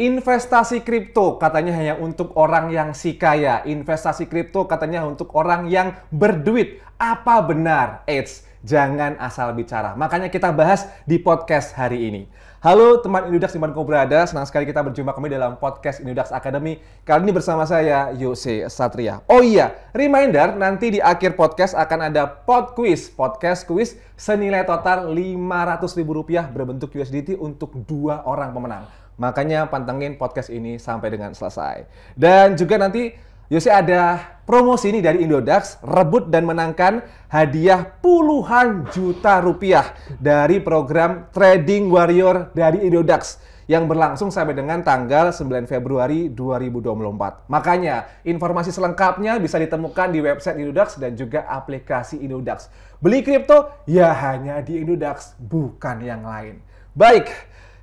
Investasi kripto katanya hanya untuk orang yang si kaya. Investasi kripto katanya untuk orang yang berduit. Apa benar? Eits, jangan asal bicara. Makanya kita bahas di podcast hari ini. Halo teman Indudax teman berada. senang sekali kita berjumpa kembali dalam podcast Indudax Academy. Kali ini bersama saya Yose Satria. Oh iya, reminder nanti di akhir podcast akan ada pod quiz, podcast quiz senilai total ribu rupiah berbentuk USDT untuk dua orang pemenang. Makanya pantengin podcast ini sampai dengan selesai. Dan juga nanti Yosi ada promosi ini dari Indodax, rebut dan menangkan hadiah puluhan juta rupiah dari program Trading Warrior dari Indodax yang berlangsung sampai dengan tanggal 9 Februari 2024. Makanya, informasi selengkapnya bisa ditemukan di website Indodax dan juga aplikasi Indodax. Beli kripto ya hanya di Indodax, bukan yang lain. Baik,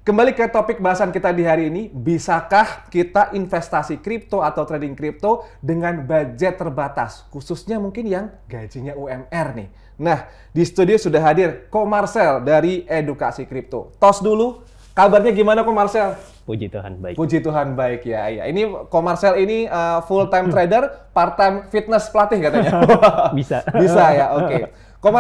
Kembali ke topik bahasan kita di hari ini, bisakah kita investasi kripto atau trading kripto dengan budget terbatas, khususnya mungkin yang gajinya UMR nih. Nah, di studio sudah hadir Ko dari Edukasi Kripto. Tos dulu, kabarnya gimana Ko Puji Tuhan baik. Puji Tuhan baik ya. ya. Ini Ko ini uh, eh, full time trader, part time fitness pelatih katanya. Bisa. Bisa ya, oke. Okay. Ko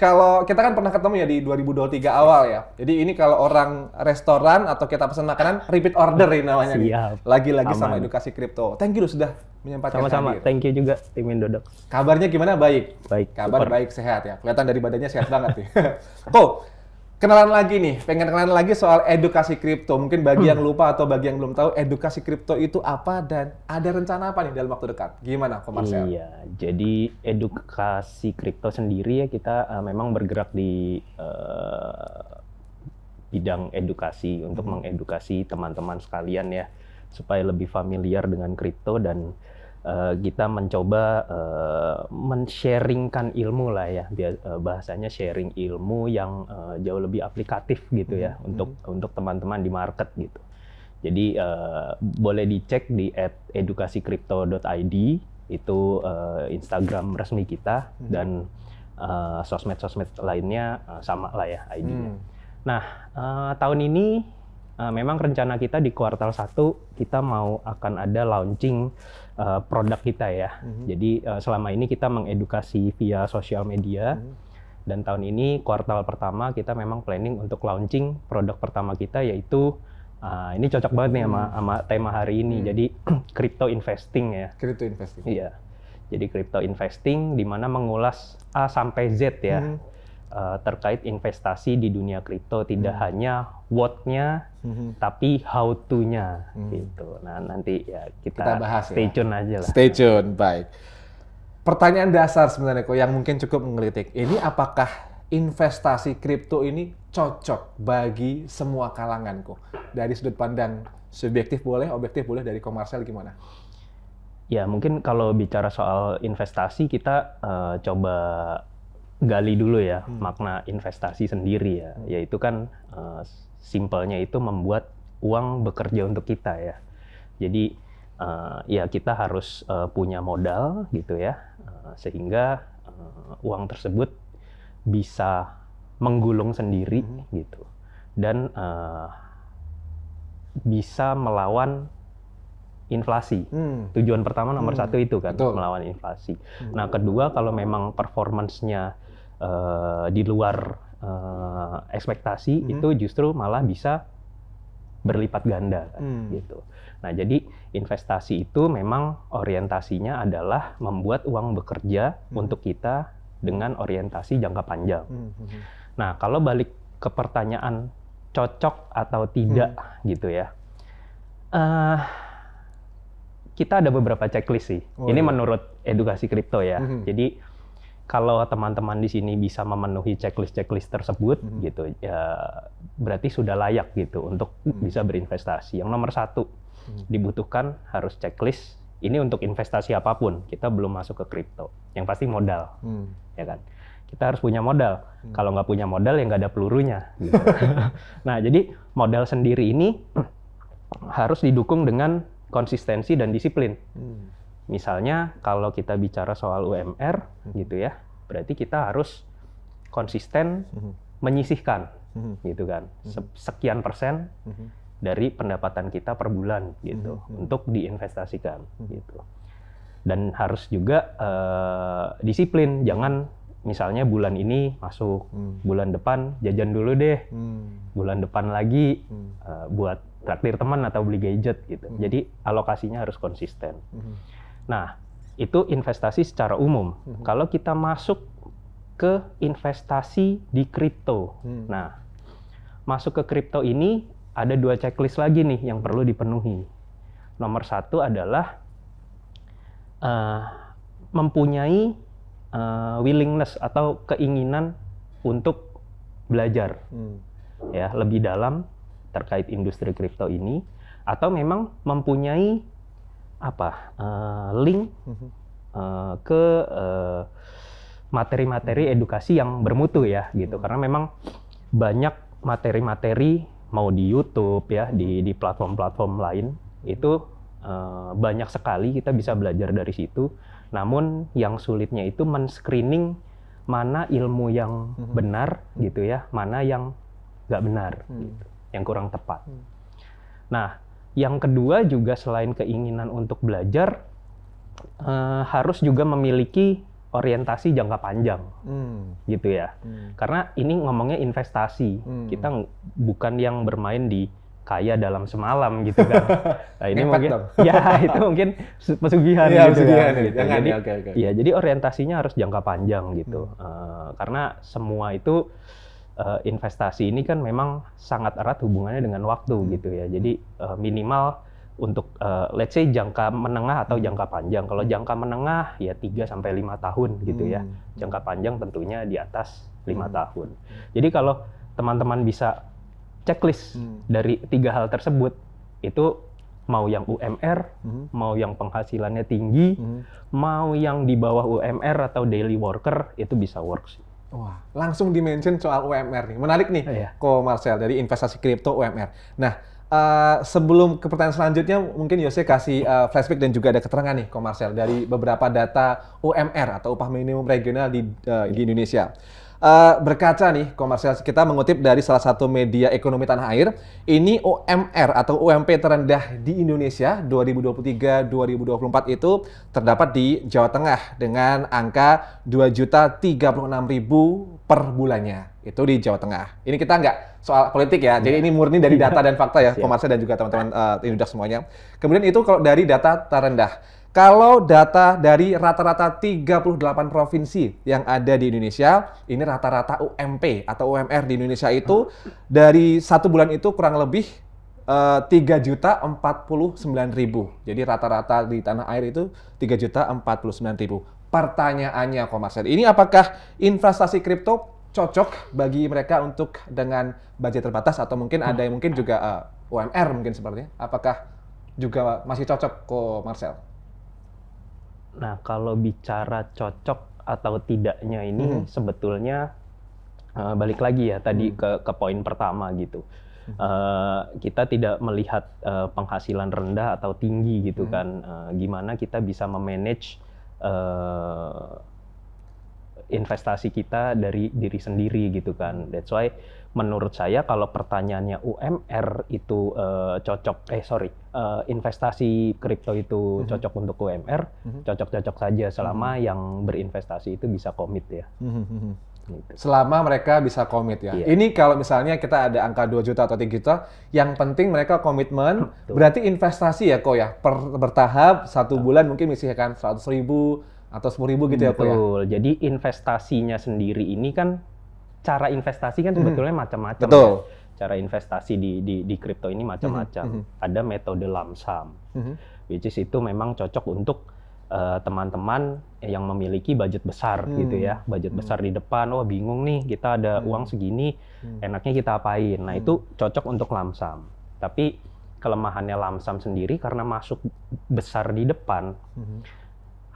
kalau kita kan pernah ketemu ya di 2023 awal ya. Jadi ini kalau orang restoran atau kita pesan makanan, repeat order ini namanya. Lagi-lagi sama edukasi kripto. Thank you sudah menyempatkan Sama-sama. Hadir. Thank you juga tim Indodoc. Kabarnya gimana? Baik. Baik. Kabar super. baik sehat ya. Kelihatan dari badannya sehat banget ya. Ko, kenalan lagi nih, pengen kenalan lagi soal edukasi kripto. Mungkin bagi hmm. yang lupa atau bagi yang belum tahu, edukasi kripto itu apa dan ada rencana apa nih dalam waktu dekat? Gimana, Komarsel? Iya, jadi edukasi kripto sendiri ya kita uh, memang bergerak di uh, bidang edukasi untuk hmm. mengedukasi teman-teman sekalian ya supaya lebih familiar dengan kripto dan Eh, kita mencoba uh, eh, men ilmu lah ya eh, bahasanya sharing ilmu yang uh, jauh lebih aplikatif gitu ya mm-hmm. untuk mm-hmm. untuk teman-teman di market gitu. Jadi uh, boleh dicek di @edukasikripto.id itu uh, Instagram resmi kita mm-hmm. dan uh, sosmed-sosmed lainnya uh, sama lah ya ID-nya. Mm. Nah, uh, tahun ini uh, memang rencana kita di kuartal 1 kita mau akan ada launching uh, produk kita ya. Mm-hmm. Jadi uh, selama ini kita mengedukasi via sosial media. Mm-hmm. Dan tahun ini kuartal pertama kita memang planning untuk launching produk pertama kita yaitu uh, ini cocok banget nih sama, mhm. sama tema hari ini. hmm. Jadi crypto investing ya. Crypto investing. Iya. Jadi crypto investing di mana mengulas A sampai Z ya. hmm uh, terkait investasi di dunia kripto tidak hmm. hanya what-nya hmm. tapi how to-nya hmm. gitu. Nah, nanti ya kita, kita bahas ya. stay ya. tune aja lah. Stay tune, baik. Pertanyaan dasar sebenarnya kok yang mungkin cukup mengkritik. Ini apakah investasi kripto ini cocok bagi semua kalangan kok? Dari sudut pandang subjektif boleh, objektif boleh, dari komersial gimana? Ya, mungkin kalau bicara soal investasi kita uh, coba gali dulu ya hmm. makna investasi sendiri ya, hmm. yaitu kan uh, simpelnya itu membuat uang bekerja untuk kita ya. Jadi uh, ya kita harus uh, punya modal gitu ya, uh, sehingga uh, uang tersebut bisa menggulung sendiri hmm. gitu dan uh, bisa melawan inflasi. Hmm. Tujuan pertama nomor hmm. satu itu kan Betul. melawan inflasi. Hmm. Nah kedua kalau memang performancenya uh, di luar uh, ekspektasi hmm. itu justru malah bisa berlipat ganda kan, hmm. gitu. Nah jadi investasi itu memang orientasinya adalah membuat uang bekerja hmm. untuk kita dengan orientasi jangka panjang. Hmm. Nah kalau balik ke pertanyaan cocok atau tidak hmm. gitu ya, uh, kita ada beberapa checklist sih. Oh, Ini iya. menurut edukasi kripto ya. Hmm. Jadi kalau teman-teman di sini bisa memenuhi checklist-checklist tersebut -hmm. gitu ya berarti sudah layak gitu untuk -hmm. bisa berinvestasi. Yang nomor satu -hmm. dibutuhkan harus checklist ini untuk investasi apapun. Kita belum masuk ke kripto. Yang pasti modal. Mm. Ya kan? Kita harus punya modal. Mm. Kalau nggak punya modal ya nggak ada pelurunya gitu. nah, jadi modal sendiri ini harus didukung dengan konsistensi dan disiplin. Mm Misalnya kalau kita bicara soal UMR hmm. gitu ya, berarti kita harus konsisten hmm. menyisihkan hmm. gitu kan sekian persen dari pendapatan kita per bulan gitu untuk diinvestasikan gitu. Dan harus juga uh, disiplin, jangan misalnya bulan ini masuk, bulan depan jajan dulu deh, bulan depan lagi uh, buat traktir teman atau beli gadget gitu. Jadi alokasinya harus konsisten. Hmm. Nah, itu investasi secara umum. Hmm. Kalau kita masuk ke investasi di kripto. Hmm. Nah, masuk ke kripto ini ada dua checklist lagi nih yang perlu dipenuhi. Nomor satu adalah uh, mempunyai uh, willingness atau keinginan untuk belajar hmm. ya lebih dalam terkait industri kripto ini atau memang mempunyai apa uh, link uh, ke materi eh, materi-materi mm-hmm. edukasi yang bermutu ya gitu mm-hmm. karena memang banyak materi-materi mau di YouTube ya di di platform-platform lain itu uh, banyak sekali kita bisa belajar dari situ namun yang sulitnya itu men-screening mana ilmu yang benar gitu ya mana yang nggak benar gitu, yang kurang tepat nah yang kedua juga selain keinginan untuk belajar, uh, harus juga memiliki orientasi jangka panjang, hmm. gitu ya. Hmm. Karena ini ngomongnya investasi, hmm. kita bukan yang bermain di kaya dalam semalam gitu kan. Nah, ini mungkin dong. ya itu mungkin pesugihan iya, gitu ya, gitu pesugihan, kan. Gitu. jadi ya, okay, okay. ya jadi orientasinya harus jangka panjang gitu. Hmm. Uh, karena semua itu uh, investasi ini kan memang sangat erat hubungannya dengan waktu hmm. gitu ya. Jadi uh, minimal untuk uh, let's say jangka menengah atau hmm. jangka panjang. Kalau hmm. jangka menengah ya 3 sampai 5 tahun gitu ya. Jangka panjang tentunya di atas 5 hmm. tahun. Jadi kalau teman-teman bisa checklist hmm. dari tiga hal tersebut itu mau yang UMR, hmm. mau yang penghasilannya tinggi, hmm. mau yang di bawah UMR atau daily worker itu bisa works. Wah, langsung dimention soal UMR nih. Menarik nih, oh, iya. Ko Marcel dari investasi kripto UMR. Nah, uh, sebelum ke pertanyaan selanjutnya, mungkin Yose kasih uh, flashback dan juga ada keterangan nih, Ko Marcel dari beberapa data UMR atau upah minimum regional di uh, di Indonesia. Uh, berkaca nih komersial kita mengutip dari salah satu media ekonomi tanah air ini OMR atau UMP terendah di Indonesia 2023-2024 itu terdapat di Jawa Tengah dengan angka 2.036.000 per bulannya itu di Jawa Tengah. Ini kita nggak soal politik ya, jadi iya. ini murni dari iya. data dan fakta ya komersial dan juga teman-teman uh, semuanya. Kemudian itu kalau dari data terendah kalau data dari rata-rata 38 provinsi yang ada di Indonesia, ini rata-rata UMP atau UMR di Indonesia itu dari satu bulan itu kurang lebih eh, tiga juta empat puluh sembilan ribu. Jadi rata-rata di tanah air itu tiga juta empat puluh sembilan ribu. Pertanyaannya, Komarsen, ini apakah investasi kripto cocok bagi mereka untuk dengan budget terbatas atau mungkin ada yang mungkin juga uh, eh, UMR mungkin sepertinya? Apakah juga masih cocok, Ko Marcel? Nah, kalau bicara cocok atau tidaknya ini hmm. sebetulnya uh, balik lagi ya tadi hmm. ke ke poin pertama gitu. Uh, kita tidak melihat uh, penghasilan rendah atau tinggi gitu hmm. kan. Uh, gimana kita bisa memanage uh, investasi kita dari diri sendiri gitu kan. That's why menurut saya kalau pertanyaannya UMR itu uh, cocok eh sorry uh, investasi kripto itu mm-hmm. cocok untuk UMR mm-hmm. cocok-cocok saja selama mm-hmm. yang berinvestasi itu bisa komit ya. Mm-hmm. Gitu. Selama mereka bisa komit ya. Iya. Ini kalau misalnya kita ada angka 2 juta atau 3 juta, yang penting mereka komitmen, Betul. berarti investasi ya kok ya, per, bertahap satu Betul. bulan mungkin misalkan 100 ribu atau sepuluh ribu gitu ya, ya. Betul. ya. Jadi investasinya sendiri ini kan cara investasi kan mhm. sebetulnya macam-macam. Betul. Ya. Cara investasi di di di kripto ini macam-macam. Mm -hmm. Ada metode lamsam, mm -hmm. which is itu memang cocok untuk eh, teman-teman uh, yang memiliki budget besar hmm. gitu ya, budget hmm. besar di depan, oh bingung nih kita ada hmm. uang segini, hmm. enaknya kita apain? Nah hmm. itu cocok untuk lamsam. Tapi kelemahannya lamsam sendiri karena masuk besar di depan hmm.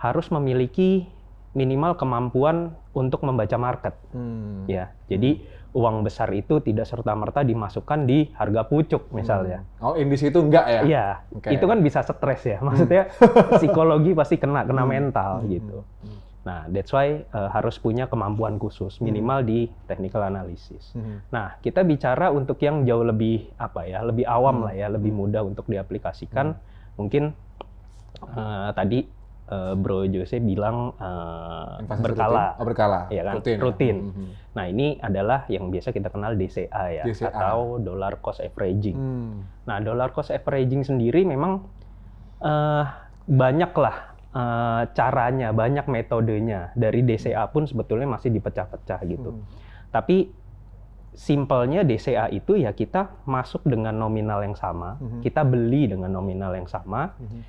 harus memiliki minimal kemampuan untuk membaca market. Hmm. Ya, jadi uang besar itu tidak serta merta dimasukkan di harga pucuk misalnya. Hmm. Oh, indeks itu enggak ya? Iya, okay. itu kan bisa stres ya. Hmm. Maksudnya hmm. psikologi pasti kena kena hmm. mental hmm. gitu. Hmm. Nah, that's why uh, harus punya kemampuan khusus hmm. minimal hmm. di technical analysis. Hmm. Nah, kita bicara untuk yang jauh lebih apa ya, lebih awam hmm. lah ya, lebih mudah untuk diaplikasikan. Hmm. Mungkin uh, tadi uh, Bro Jose bilang uh, berkala. Rutin? Oh, berkala. Ya kan? Rutin. Ya? rutin. Hmm, hmm. Nah, ini adalah yang biasa kita kenal DCA ya DCA. atau dollar cost averaging. Hmm. Nah, dollar cost averaging sendiri memang uh, banyaklah uh, caranya, banyak metodenya. Dari DCA pun sebetulnya masih dipecah-pecah gitu. Hmm. Tapi simpelnya DCA itu ya kita masuk dengan nominal yang sama, mm -hmm. kita beli dengan nominal yang sama. Mm -hmm.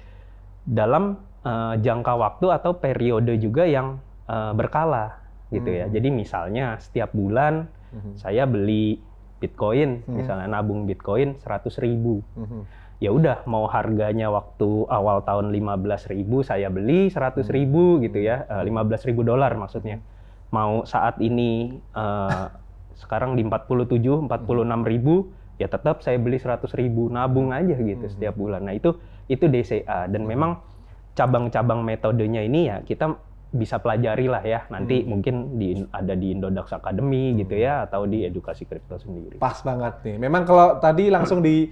Dalam uh, jangka waktu atau periode juga yang uh, berkala gitu ya. hmm. ya. Jadi misalnya setiap bulan hmm. saya beli Bitcoin, hmm. misalnya nabung Bitcoin 100.000. Hmm. Ya udah mau harganya waktu awal tahun 15.000 saya beli 100.000 hmm. gitu ya. Uh, eh, 15.000 dolar maksudnya. Hmm. Mau saat ini uh, sekarang di 47, 46 ribu, ya tetap saya beli 100 ribu nabung aja gitu hmm. setiap bulan. Nah itu itu DCA dan hmm. memang cabang-cabang metodenya ini ya kita bisa pelajari lah ya nanti hmm. mungkin di ada di Indodax Academy gitu ya atau di edukasi kripto sendiri. Pas banget nih. Memang kalau tadi langsung di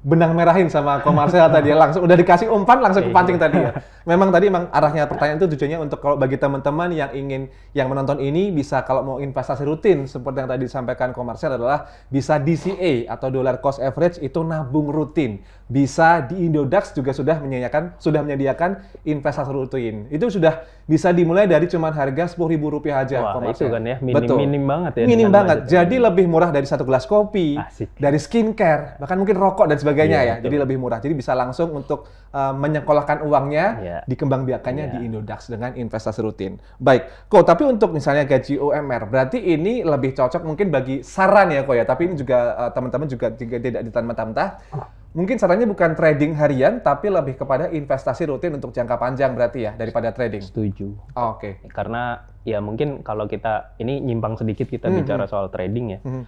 benang merahin sama Ko Marcel tadi langsung udah dikasih umpan langsung iya, ke pancing iya. tadi ya. Memang tadi emang arahnya pertanyaan itu tujuannya untuk kalau bagi teman-teman yang ingin yang menonton ini bisa kalau mau investasi rutin seperti yang tadi disampaikan Ko Marcel adalah bisa DCA atau dollar cost average itu nabung rutin. Bisa di Indodax juga sudah menyediakan sudah menyediakan investasi rutin. Itu sudah bisa dimulai dari cuman harga rp rupiah aja Wah, itu kan ya minim, Betul. minim banget ya. Minim banget. Jadi lebih murah dari satu gelas kopi, Asik. dari skincare, bahkan mungkin rokok dan sebagainya sebagainya yeah, ya. Betul. Jadi lebih murah. Jadi bisa langsung untuk uh, menyekolahkan uangnya, yeah. dikembang yeah. Iya. di Indodax dengan investasi rutin. Baik, kok tapi untuk misalnya gaji UMR, berarti ini lebih cocok mungkin bagi saran ya kok ya. Tapi ini juga teman eh, teman-teman juga tidak ditantang-tantah. Ah. Mungkin sarannya bukan trading harian, tapi lebih kepada investasi rutin untuk jangka panjang berarti ya daripada trading. Setuju. Oh, Oke. Okay. Karena ya mungkin kalau kita ini nyimpang sedikit kita mm -hmm. bicara hmm. soal trading ya. Mm -hmm.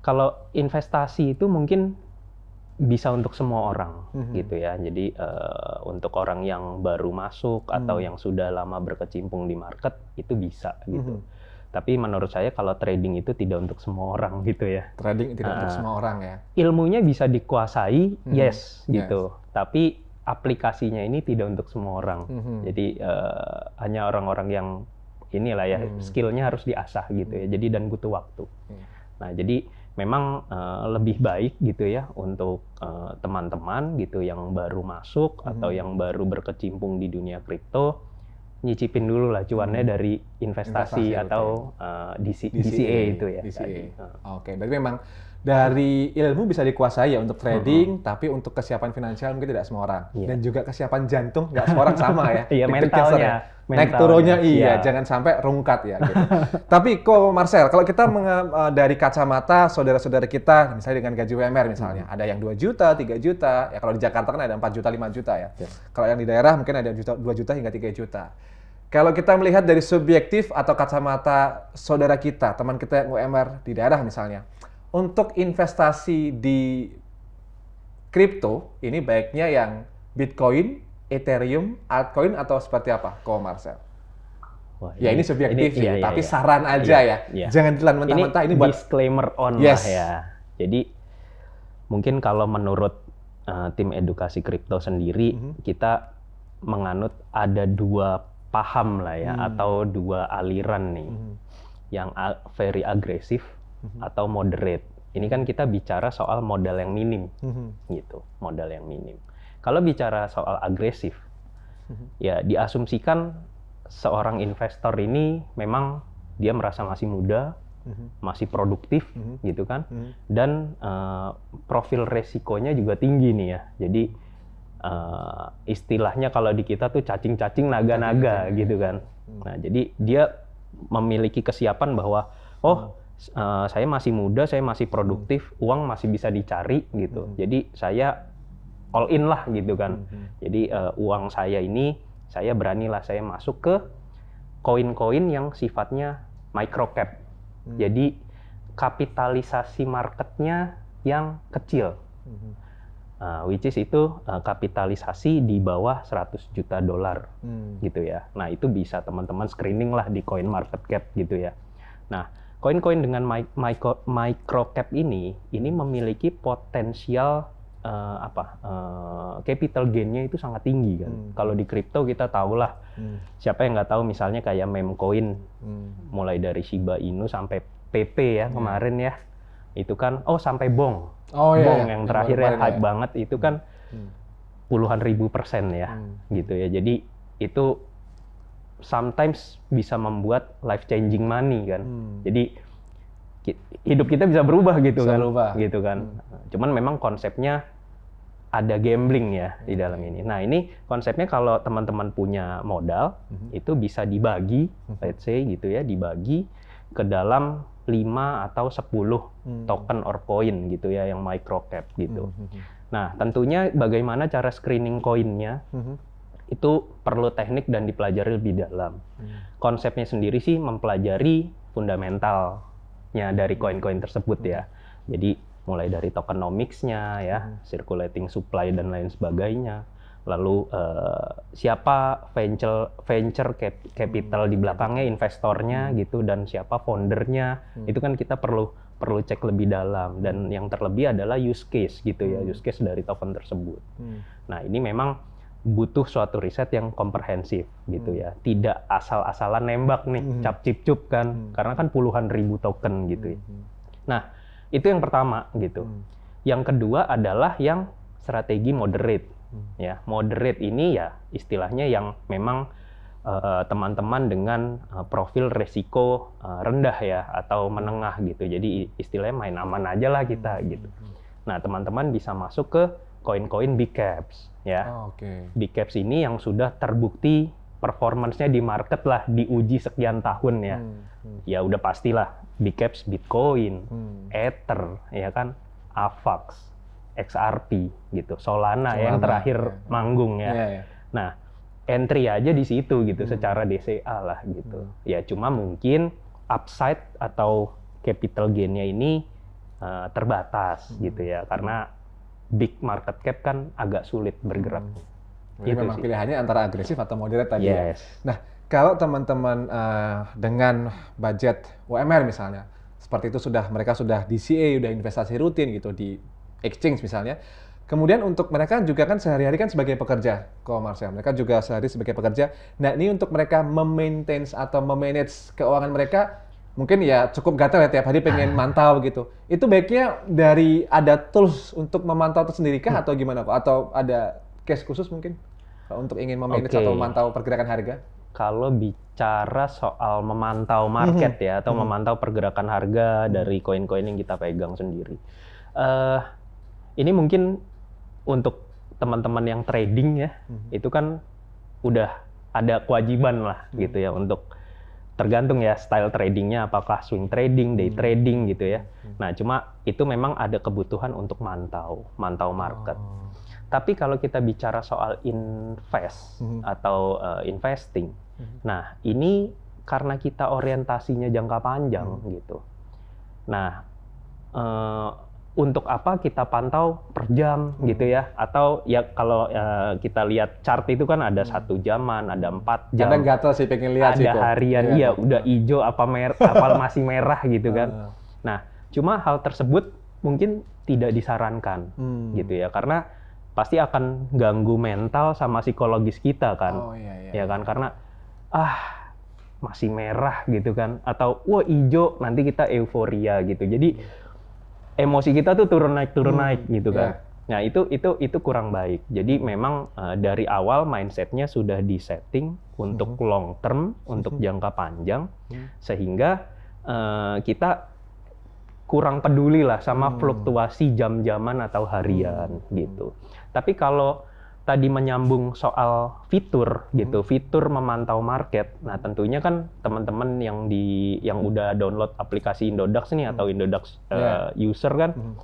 Kalau investasi itu mungkin bisa untuk semua orang mm-hmm. gitu ya. Jadi uh, untuk orang yang baru masuk mm-hmm. atau mhm. yang sudah lama berkecimpung di market itu bisa gitu. Mm-hmm. Tapi menurut saya kalau trading itu tidak untuk semua orang gitu ya. Trading tidak uh, untuk eh, semua orang ya. Ilmunya bisa dikuasai, mm-hmm. yes gitu. Yes. Tapi aplikasinya ini tidak untuk semua orang. Mm-hmm. Jadi uh, hanya orang-orang yang inilah ya mm-hmm. skillnya harus diasah gitu mm-hmm. ya. Mhm. Jadi dan butuh waktu. Mm-hmm. Nah jadi memang uh, lebih baik gitu ya untuk eh, teman-teman uh, gitu yang baru masuk hmm. atau yang baru berkecimpung di dunia kripto nyicipin dulu lah cuannya hmm. dari investasi, investasi atau okay. uh, eh, DCA, DCA itu ya. Oke, okay, berarti memang dari ilmu bisa dikuasai ya untuk trading, uh-huh. tapi untuk kesiapan finansial mungkin tidak semua orang. Yeah. Dan juga kesiapan jantung nggak semua orang sama ya. Iya, mentalnya. Ya. Naik turunnya iya, yeah. jangan sampai rungkat ya. Gitu. tapi kok Marcel, kalau kita menge- eh, dari kacamata saudara-saudara kita, misalnya dengan gaji WMR misalnya, hmm. ada yang 2 juta, 3 juta, ya kalau di Jakarta kan ada 4 juta, 5 juta ya. Yeah. Kalau yang di daerah mungkin ada dua 2 juta hingga 3 juta. Kalau kita melihat dari subjektif atau kacamata saudara kita, teman kita yang UMR di daerah misalnya, untuk investasi di kripto ini baiknya yang Bitcoin, Ethereum, altcoin atau seperti apa, Ko Marcel? Wah, ya ini, ini subjektif ini, iya, iya, tapi iya, iya, saran aja iya, ya. Iya. Jangan jalan mentah-mentah ini, ini buat disclaimer on yes. lah ya. Jadi mungkin kalau menurut uh, tim edukasi kripto sendiri mm -hmm. kita menganut ada dua paham lah ya hmm. atau dua aliran nih. Mm -hmm. Yang very agresif hmm. atau moderate. Ini kan kita bicara soal modal yang minim, hmm. gitu, modal yang minim. Kalau bicara soal agresif, hmm. ya diasumsikan seorang investor ini memang dia merasa masih muda, hmm. masih produktif, hmm. gitu kan, hmm. dan uh, profil resikonya juga tinggi nih ya. Jadi uh, istilahnya kalau di kita tuh cacing-cacing naga-naga gitu ya. kan. Mm. Nah jadi dia memiliki kesiapan bahwa oh mm. Eh, saya masih muda, saya masih hmm. produktif, hmm. uang masih bisa dicari gitu. Hmm. Jadi saya all in lah gitu kan. Hmm. hmm. Jadi uh, uang saya ini saya beranilah saya masuk ke koin-koin yang sifatnya micro cap. Hmm. Jadi kapitalisasi marketnya yang kecil. Hmm. Uh, which is itu uh, kapitalisasi di bawah 100 juta dolar hmm. gitu ya. Nah, itu bisa teman-teman screening lah di coin market cap gitu ya. Nah, koin-koin dengan micro, micro cap ini ini memiliki potensial uh, apa uh, capital gainnya itu sangat tinggi kan. Hmm. Kalau di kripto kita tahulah hmm. siapa yang nggak tahu misalnya kayak memcoin hmm. mulai dari Shiba Inu sampai PP ya hmm. kemarin ya itu kan oh sampai bong oh, iya, bong iya. yang terakhir ya hype ya. banget itu kan hmm. puluhan ribu persen ya hmm. gitu ya jadi itu sometimes bisa membuat life changing money kan. Hmm. Jadi hidup kita bisa berubah gitu bisa kan. Berubah. Gitu kan. Hmm. Cuman memang konsepnya ada gambling ya hmm. di iya. dalam ini. Nah, ini konsepnya kalau teman-teman punya modal hmm. itu bisa dibagi hmm. let's say gitu ya, dibagi ke dalam 5 atau 10 hmm. token or coin gitu ya yang micro cap gitu. Hmm. hmm, hmm. Nah, tentunya bagaimana cara screening koinnya? Hmm, hmm itu perlu teknik dan dipelajari lebih dalam. Hmm. Konsepnya sendiri sih mempelajari fundamentalnya dari koin-koin tersebut ya. Jadi mulai dari tokenomics-nya ya, hmm. circulating supply dan lain sebagainya. Lalu uh, siapa venture venture cap, capital hmm. di belakangnya investornya hmm. gitu dan siapa foundernya. Hmm. Itu kan kita perlu perlu cek lebih dalam dan yang terlebih adalah use case gitu ya, hmm. use case dari token tersebut. Hmm. Nah, ini memang butuh suatu riset yang komprehensif gitu ya. Hmm. Tidak asal-asalan nembak nih, hmm. cap cip cup kan. Hmm. Karena kan puluhan ribu token gitu ya. Hmm. Nah, itu yang pertama gitu. Yang kedua adalah yang strategi moderate. Ya, moderate ini ya istilahnya yang memang eh, teman-teman uh, dengan uh, profil resiko uh, rendah ya atau menengah gitu. Jadi istilahnya main aman aja lah kita gitu. Nah, teman-teman bisa masuk ke koin-koin big caps ya. Oh, okay. Big caps ini yang sudah terbukti performancenya di market lah diuji sekian tahun ya. Hmm, hmm. Ya udah pastilah big caps Bitcoin, hmm. Ether ya kan, Avax, XRP gitu, Solana, Solana yang terakhir ya. manggung ya. ya, ya. Nah, entry aja di situ gitu hmm. secara DCA lah gitu. Hmm. Ya cuma mungkin upside atau capital gainnya ini uh, terbatas hmm. gitu ya karena big market cap kan agak sulit bergerak. Hmm. Jadi gitu memang sih. pilihannya antara agresif atau moderate tadi. Ya. Yes. Ya? Nah, kalau teman-teman uh, dengan budget UMR misalnya, seperti itu sudah mereka sudah DCA, sudah investasi rutin gitu di exchange misalnya. Kemudian untuk mereka juga kan sehari-hari kan sebagai pekerja, kok Marsha. Mereka juga sehari sebagai pekerja. Nah ini untuk mereka memaintain atau memanage keuangan mereka mungkin ya cukup gatel ya tiap hari pengen mantau gitu. Itu baiknya dari ada tools untuk memantau itu sendiri kah hmm. atau gimana Pak? Atau ada case khusus mungkin untuk ingin memanage okay. atau memantau pergerakan harga? Kalau bicara soal memantau hmm. market -hmm. ya atau -hmm. memantau pergerakan harga hmm. dari koin-koin yang kita pegang sendiri. Uh, ini mungkin untuk teman-teman yang trading ya, -hmm. itu kan udah ada kewajiban lah gitu ya untuk tergantung ya style tradingnya apakah swing trading, day hmm. trading gitu ya. Hmm. Nah cuma itu memang ada kebutuhan untuk mantau, mantau market. Oh. Tapi kalau kita bicara soal invest hmm. atau uh, investing, hmm. nah ini karena kita orientasinya jangka panjang hmm. gitu. Nah uh, untuk apa kita pantau per jam hmm. gitu ya atau ya kalau uh, kita lihat chart itu kan ada hmm. satu jaman ada empat jam ada gatel sih pengen lihat ada sih, harian iya ya, udah hijau apa mer apa masih merah gitu kan ah. nah cuma hal tersebut mungkin tidak disarankan hmm. gitu ya karena pasti akan ganggu mental sama psikologis kita kan oh, iya, iya. ya kan iya. karena ah masih merah gitu kan atau wah hijau nanti kita euforia gitu jadi hmm emosi kita tuh turun naik turun hmm. naik gitu kan. Yeah. Nah itu itu itu kurang baik. Jadi memang uh, dari awal mindsetnya sudah disetting untuk hmm. long term, untuk hmm. jangka panjang, hmm. sehingga uh, kita kurang peduli lah sama hmm. fluktuasi jam-jaman atau harian hmm. gitu. Tapi kalau tadi menyambung soal fitur gitu, hmm. fitur memantau market. Nah, tentunya kan teman-teman yang di yang hmm. udah download aplikasi Indodax nih hmm. atau Indodax yeah. uh, ya. user kan hmm.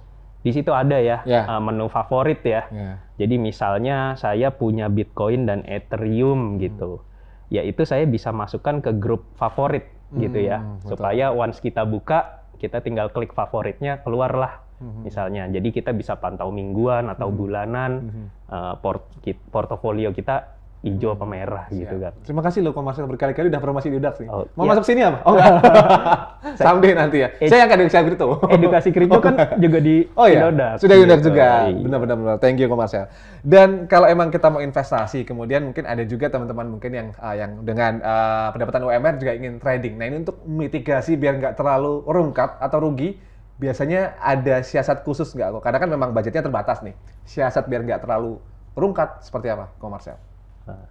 di situ ada ya yeah. Ya. uh, menu favorit ya. Yeah. Jadi misalnya saya punya Bitcoin dan Ethereum hmm. gitu. Hmm. Ya itu saya bisa masukkan ke grup favorit gitu ya. Betul. Supaya once kita buka, kita tinggal klik favoritnya, keluarlah hmm. misalnya. Jadi kita bisa pantau mingguan atau hmm. bulanan hmm. Uh, port portofolio kita hijau mhm. apa merah Siap. gitu kan. Terima kasih loh Pak berkali-kali udah promosi di UDAX nih. Oh, Mau iya. masuk sini apa? Oh enggak. nanti ya. Ed saya akan saya kripto. edukasi kripto kan juga di Oh iya. Udax, Sudah di sudah juga. Benar-benar oh, iya. benar. Thank you Pak Dan kalau emang kita mau investasi, kemudian mungkin ada juga teman-teman mungkin yang uh, yang dengan uh, pendapatan UMR juga ingin trading. Nah, ini untuk mitigasi biar nggak terlalu rungkat atau rugi biasanya ada siasat khusus nggak kok? Karena kan memang budgetnya terbatas nih. Siasat biar nggak terlalu rungkat seperti apa, kok Marcel? Ah,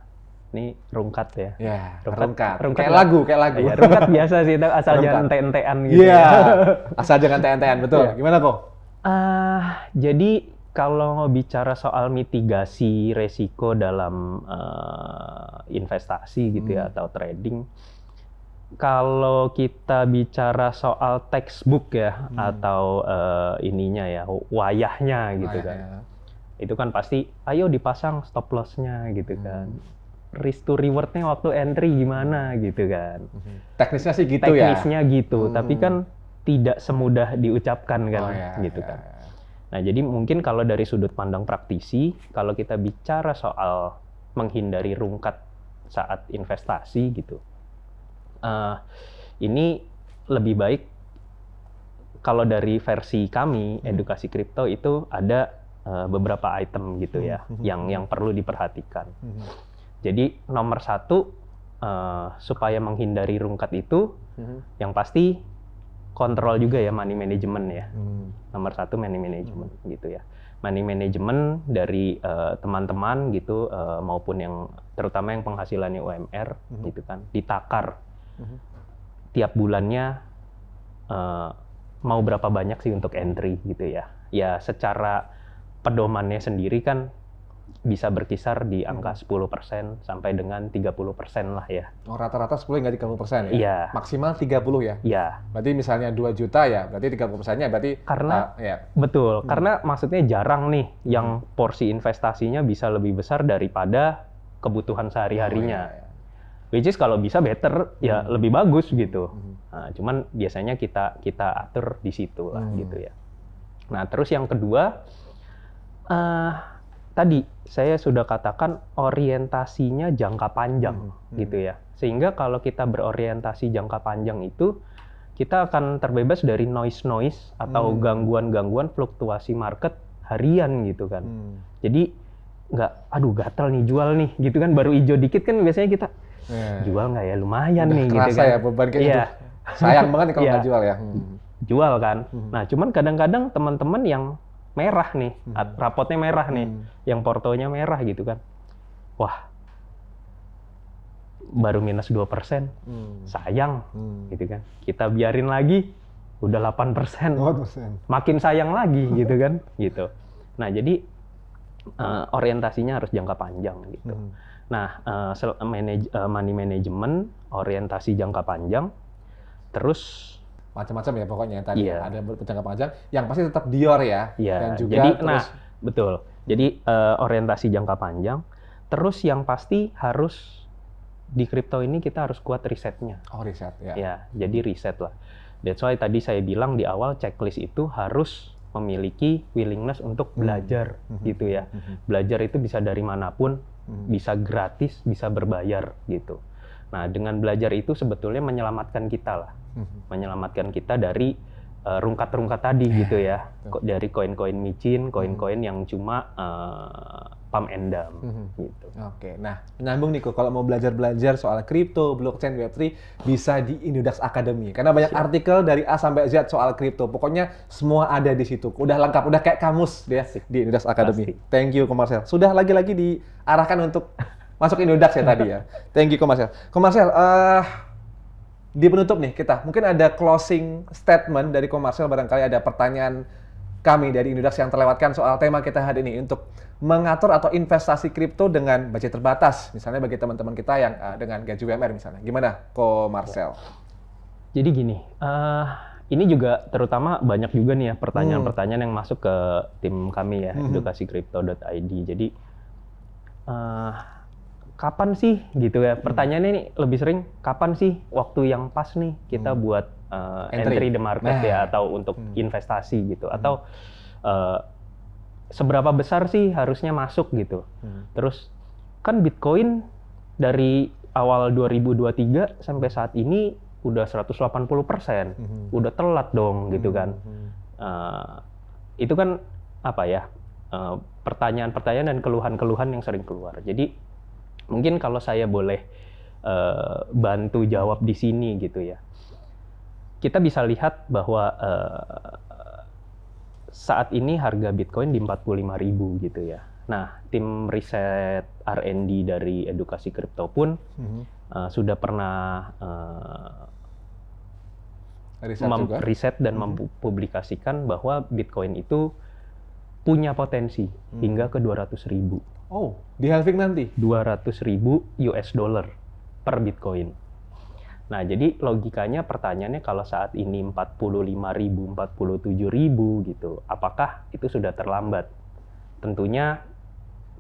ini rungkat ya. Iya, rungkat. rungkat. rungkat kayak lagu, kayak lagu. Ya, rungkat biasa sih, asal rungkat. jangan ente gitu. Iya, ya. asal jangan ente betul. Yeah. Gimana kok? Uh, ah, jadi kalau bicara soal mitigasi resiko dalam uh, investasi gitu ya hmm. ya atau trading, kalau kita bicara soal textbook ya hmm. atau uh, ininya ya wayahnya gitu kan. Ya. Itu kan pasti ayo dipasang stop lossnya gitu hmm. kan. Risk to rewardnya waktu entry gimana gitu kan. Hmm. Teknisnya sih gitu Teknisnya ya. Teknisnya gitu, hmm. tapi kan tidak semudah diucapkan kan oh, ya, gitu ya, kan. Ya. Nah, jadi mungkin kalau dari sudut pandang praktisi, kalau kita bicara soal menghindari rungkat saat investasi gitu uh, ini lebih baik kalau dari versi kami hmm. edukasi kripto itu ada uh, beberapa item gitu ya hmm. yang yang perlu diperhatikan. Hmm. Jadi nomor satu uh, supaya menghindari rungkat itu yang pasti kontrol juga ya money management ya. Nomor satu money management gitu ya. Money management dari teman-teman uh, gitu uh, maupun yang terutama yang penghasilannya UMR gitu kan ditakar hmm. tiap bulannya uh, mau berapa banyak sih untuk entry gitu ya. Ya secara pedomannya sendiri kan bisa berkisar di angka 10% hmm. sampai dengan 30% lah ya. Oh, rata-rata 10 hingga 30% ya? Iya. Maksimal 30 ya? Iya. Berarti misalnya 2 juta ya, berarti 30%-nya berarti... Karena, uh, ya. betul. Hmm. Karena maksudnya jarang nih yang hmm. porsi investasinya bisa lebih besar daripada kebutuhan sehari-harinya. Oh, iya, iya which is kalau bisa better ya hmm. lebih bagus gitu hmm. nah, cuman biasanya kita kita atur di situ lah hmm. gitu ya nah terus yang kedua uh, tadi saya sudah katakan orientasinya jangka panjang hmm. hmm. gitu ya sehingga kalau kita berorientasi jangka panjang itu kita akan terbebas dari noise noise atau hmm. gangguan-gangguan fluktuasi market harian gitu kan hmm. jadi nggak aduh gatel nih jual nih gitu kan baru hijau dikit kan biasanya kita yeah. jual nggak ya lumayan Udah nih gitu kan. ya beban kayak yeah. Gitu. Sayang banget kalau iya. nggak yeah. jual ya. Hmm. Jual kan. Hmm. Nah cuman kadang-kadang teman-teman yang merah nih, hmm. rapotnya merah nih, hmm. yang portonya merah gitu kan. Wah, baru minus 2%. Hmm. Sayang hmm. gitu kan. Kita biarin lagi udah 8%. persen, Makin sayang lagi gitu kan. gitu. Nah, jadi uh, orientasinya harus jangka panjang gitu. Hmm. Nah, uh, eh, manage, uh, money management, orientasi jangka panjang, terus macam-macam ya pokoknya tadi yeah. ada jangka panjang yang pasti tetap Dior ya yeah. dan juga jadi nah, terus... nah betul jadi uh, orientasi jangka panjang terus yang pasti harus di kripto ini kita harus kuat risetnya oh riset ya yeah. ya jadi riset lah that's why tadi saya bilang di awal checklist itu harus memiliki willingness untuk hmm. belajar hmm. gitu ya hmm. belajar itu bisa dari manapun Hmm. bisa gratis, bisa berbayar gitu. Nah, dengan belajar itu sebetulnya menyelamatkan kita lah, hmm. menyelamatkan kita dari Eh, rungkat-rungkat tadi iya. gitu ya kok dari koin-koin micin, hmm. koin-koin yang cuma uh, eh, pam endam. dump hmm. gitu. Oke, nah menyambung nih kalau mau belajar-belajar soal kripto, blockchain, web3 bisa di Indodax Academy karena banyak Siap. artikel dari A sampai Z soal kripto. Pokoknya semua ada di situ. Udah lengkap, udah kayak kamus dia sih di Indodax Academy. Pasti. Thank you Komarsel. Sudah lagi-lagi diarahkan untuk masuk Indodax ya tadi ya. Thank you Komarsel. Komarsel, uh, eh, di penutup nih kita mungkin ada closing statement dari komersial barangkali ada pertanyaan kami dari Indodax yang terlewatkan soal tema kita hari ini untuk mengatur atau investasi kripto dengan budget terbatas misalnya bagi teman-teman kita yang uh, dengan gaji UMR misalnya gimana ko Marcel? Jadi gini, uh, ini juga terutama banyak juga nih ya pertanyaan-pertanyaan hmm. yang masuk ke tim kami ya hmm. edukasi kripto.id Jadi uh, kapan sih gitu ya hmm. pertanyaannya ini lebih sering kapan sih waktu yang pas nih kita hmm. buat uh, entry. entry the market ya, nah. ya atau untuk hmm. investasi gitu hmm. atau uh, seberapa besar sih harusnya masuk gitu hmm. terus kan Bitcoin dari awal 2023 sampai saat ini udah 180 persen hmm. udah telat dong gitu hmm. gitu kan hmm. uh, itu kan apa ya pertanyaan-pertanyaan dan keluhan-keluhan yang sering keluar jadi Mungkin kalau saya boleh uh, bantu jawab di sini gitu ya. Kita bisa lihat bahwa uh, saat ini harga Bitcoin di 45.000 gitu ya. Nah, tim riset R&D dari edukasi kripto pun mm-hmm. uh, sudah pernah uh, riset, mem- juga. riset dan mm-hmm. mempublikasikan bahwa Bitcoin itu punya potensi hmm hingga ke 200 ribu. Oh, di halving nanti? 200 ribu US dollar per Bitcoin. Nah, jadi logikanya pertanyaannya kalau saat ini 45 ribu, 47 ribu gitu, apakah itu sudah terlambat? Tentunya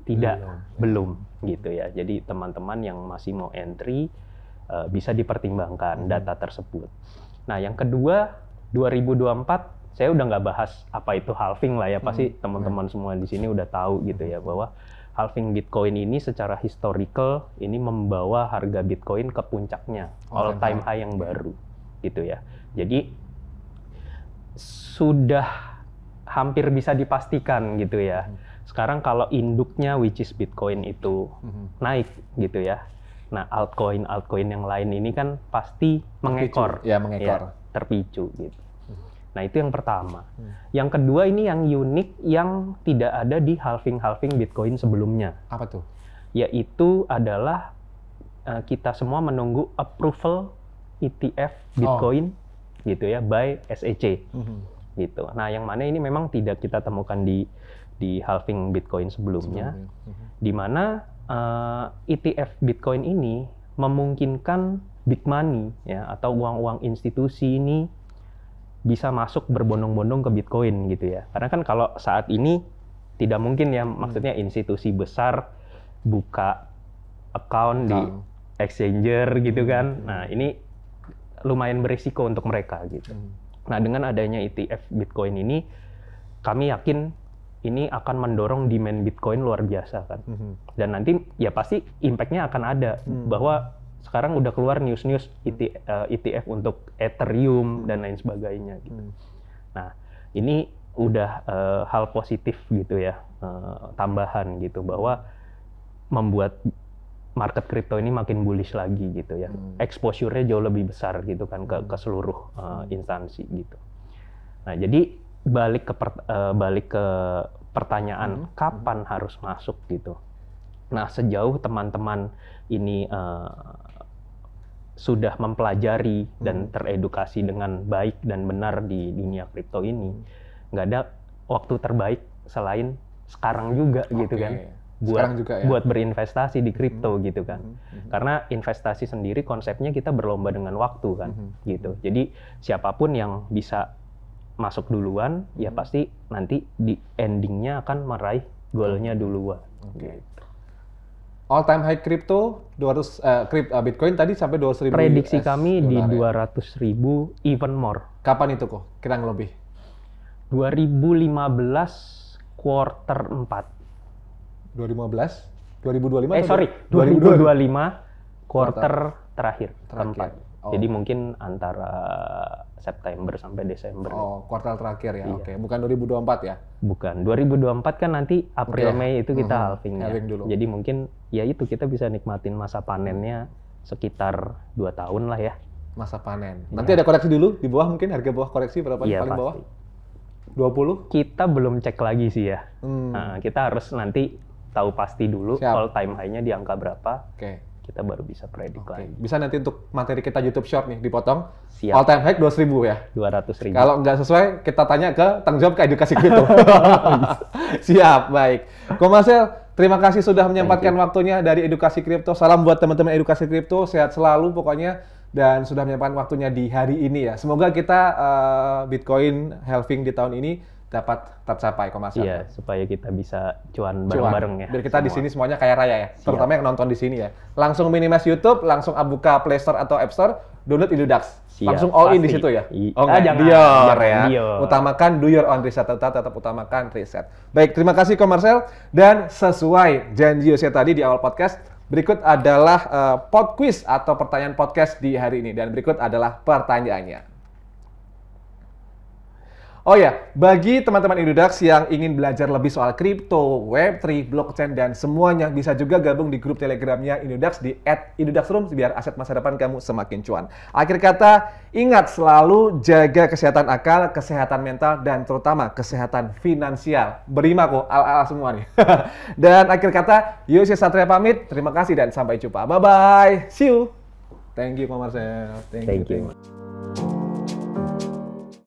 tidak, belum, belum gitu ya. Jadi teman-teman yang masih mau entry eh, bisa dipertimbangkan hmm. data tersebut. Nah, yang kedua 2024 saya udah nggak bahas apa itu halving lah ya, pasti hmm. teman-teman ya. semua di sini udah tahu gitu ya bahwa halving Bitcoin ini secara historical ini membawa harga Bitcoin ke puncaknya oh, all time high yang baru gitu ya. Jadi sudah hampir bisa dipastikan gitu ya. Hmm. Sekarang kalau induknya which is Bitcoin itu hmm. naik gitu ya. Nah, altcoin altcoin yang lain ini kan pasti mengekor. Ya, mengekor. Ya, terpicu gitu. Nah, itu yang pertama. Hmm. Yang kedua ini yang unik yang tidak ada di halving-halving Bitcoin sebelumnya. Apa tuh? Yaitu adalah uh, kita semua menunggu approval ETF oh. Bitcoin oh. gitu ya by SEC. Hmm. Gitu. Nah, yang mana ini memang tidak kita temukan di di halving Bitcoin sebelumnya. sebelumnya. Hmm. Di mana uh, eh, ETF Bitcoin ini memungkinkan big money ya atau uang-uang institusi ini bisa masuk berbondong-bondong ke Bitcoin gitu ya. Karena kan kalau saat ini tidak mungkin ya hmm. maksudnya institusi besar buka account di exchanger gitu hmm. kan. Hmm. Nah, ini lumayan berisiko untuk mereka gitu. Nah, dengan adanya ETF Bitcoin ini kami yakin ini akan mendorong demand Bitcoin luar biasa kan. Dan nanti ya pasti impact-nya akan ada bahwa sekarang udah keluar news-news ETF eh, e untuk Ethereum hmm. dan lain sebagainya gitu. Hmm. Nah, ini udah uh, hal positif gitu ya, uh, tambahan gitu bahwa membuat market kripto ini makin bullish lagi gitu ya. Hmm. Exposure-nya jauh lebih besar gitu kan ke ke seluruh uh, instansi gitu. Nah, jadi balik ke per, uh, balik ke pertanyaan hmm. kapan hmm. harus masuk gitu. Nah, sejauh teman-teman ini uh, sudah mempelajari dan hmm. teredukasi dengan baik dan benar di dunia kripto ini, hmm. nggak ada waktu terbaik selain sekarang juga okay. gitu kan. Buat sekarang juga ya. buat berinvestasi di kripto hmm. gitu kan. Hmm. hmm. Karena investasi sendiri konsepnya kita berlomba dengan waktu kan hmm. gitu. Jadi siapapun yang bisa masuk duluan ya hmm. ya pasti nanti di endingnya akan meraih goalnya duluan. Okay. Gitu all time high crypto 200 uh, eh, crypt, uh, eh, Bitcoin tadi sampai 200 ribu. Prediksi US kami di 200 ribu even more. Kapan itu kok? Kita lebih. 2015 quarter 4. 2015? 2025? Eh sorry, 2025, 2025 quarter, quarter terakhir, terakhir. keempat. Oh. Jadi mungkin antara September sampai Desember. Oh, kuartal terakhir ya. Iya. Oke, okay. bukan 2024 ya? Bukan. 2024 kan nanti April okay. Ya. Mei itu kita mm-hmm. Ya. dulu. Jadi mungkin ya itu kita bisa nikmatin masa panennya sekitar 2 tahun lah ya. Masa panen. Iya. Nanti ya. ada koreksi dulu di bawah mungkin harga bawah koreksi berapa ya, paling pasti. bawah? 20? Kita belum cek lagi sih ya. Hmm. Nah, kita harus nanti tahu pasti dulu Siap. all time high-nya di angka berapa. Oke. Okay kita baru bisa predik okay. lagi. Bisa nanti untuk materi kita YouTube Short nih dipotong. Siap. All time high 200 ribu ya? 200 ribu. Kalau nggak sesuai, kita tanya ke tanggung jawab ke edukasi kripto. Siap, baik. Komasel, terima kasih sudah menyempatkan waktunya dari edukasi kripto. Salam buat teman-teman edukasi kripto, sehat selalu pokoknya dan sudah menyempatkan waktunya di hari ini ya. Semoga kita uh, Bitcoin halving di tahun ini dapat tercapai komersial. Iya, supaya kita bisa cuan bareng-bareng ya. Biar kita di sini semuanya kaya raya ya, Siap. terutama yang nonton di sini ya. Langsung minimas YouTube, langsung buka Play Store atau App Store, download Indodax, langsung all pasti. in di situ ya. oh, ah, jangan, dior ya. Dior. Utamakan do your own riset, tetap, tetap utamakan riset. Baik, terima kasih komersial dan sesuai janji saya tadi di awal podcast, berikut adalah uh, pod quiz atau pertanyaan podcast di hari ini dan berikut adalah pertanyaannya. Oh ya, bagi teman-teman Indodax yang ingin belajar lebih soal kripto, Web3, blockchain, dan semuanya, bisa juga gabung di grup telegramnya Indodax di @indodaxroom biar aset masa depan kamu semakin cuan. Akhir kata, ingat selalu jaga kesehatan akal, kesehatan mental, dan terutama kesehatan finansial. Berima kok, ala-ala semua nih. dan akhir kata, Yosi Satria pamit. Terima kasih dan sampai jumpa. Bye-bye. See you. Thank you, Pak Marcel. Thank, thank you. Thank you.